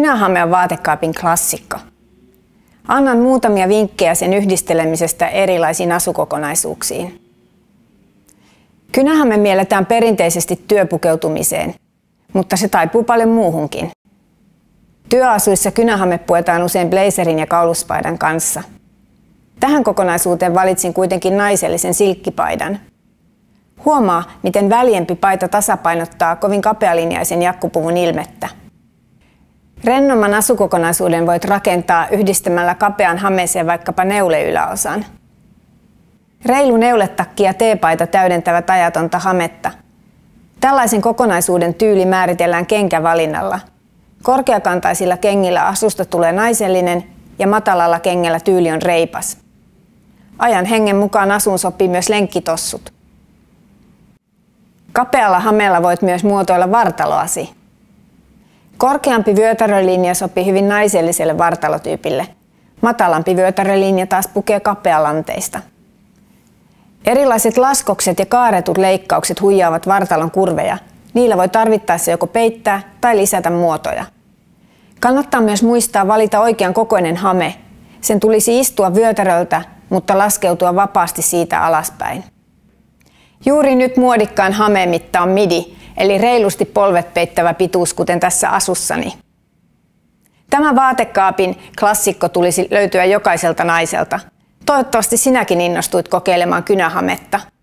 Kynähame on vaatekaapin klassikko. Annan muutamia vinkkejä sen yhdistelemisestä erilaisiin asukokonaisuuksiin. Kynähame mielletään perinteisesti työpukeutumiseen, mutta se taipuu paljon muuhunkin. Työasuissa kynähame puetaan usein blazerin ja kauluspaidan kanssa. Tähän kokonaisuuteen valitsin kuitenkin naisellisen silkkipaidan. Huomaa, miten väljempi paita tasapainottaa kovin kapealinjaisen jakkupuvun ilmettä. Rennomman asukokonaisuuden voit rakentaa yhdistämällä kapean hameeseen vaikkapa neuleyläosan. Reilu neuletakki ja teepaita täydentävät ajatonta hametta. Tällaisen kokonaisuuden tyyli määritellään kenkävalinnalla. Korkeakantaisilla kengillä asusta tulee naisellinen ja matalalla kengellä tyyli on reipas. Ajan hengen mukaan asuun sopii myös lenkkitossut. Kapealla hamella voit myös muotoilla vartaloasi. Korkeampi vyötärölinja sopii hyvin naiselliselle vartalotyypille. Matalampi vyötärölinja taas pukee kapealanteista. Erilaiset laskokset ja kaaretut leikkaukset huijaavat vartalon kurveja. Niillä voi tarvittaessa joko peittää tai lisätä muotoja. Kannattaa myös muistaa valita oikean kokoinen hame. Sen tulisi istua vyötäröltä, mutta laskeutua vapaasti siitä alaspäin. Juuri nyt muodikkaan hameen mitta on midi, eli reilusti polvet peittävä pituus, kuten tässä asussani. Tämä vaatekaapin klassikko tulisi löytyä jokaiselta naiselta. Toivottavasti sinäkin innostuit kokeilemaan kynähametta.